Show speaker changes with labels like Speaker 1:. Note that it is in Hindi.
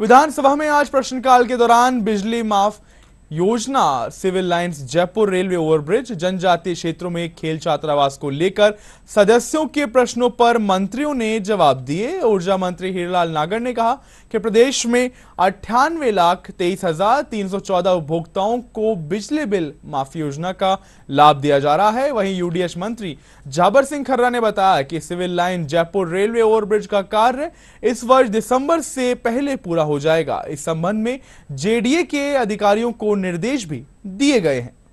Speaker 1: विधानसभा में आज प्रश्नकाल के दौरान बिजली माफ योजना Civil Lines Jaipur railway overbridge जनजातीय क्षेत्रों में खेल छात्रावास को लेकर सदस्यों के प्रश्नों पर मंत्रियों ने जवाब दिए ऊर्जा मंत्री हीरलाल नागर ने कहा कि प्रदेश में अट्ठानवे लाख तेईस हजार तीन सौ चौदह उपभोक्ताओं को बिजली बिल माफी योजना का लाभ दिया जा रहा है वहीं यूडीएच मंत्री जाबर सिंह खर्रा ने बताया कि Civil Line Jaipur railway overbridge का कार्य इस वर्ष दिसंबर से पहले पूरा हो जाएगा इस संबंध में जेडीए के अधिकारियों को निर्देश भी दिए गए हैं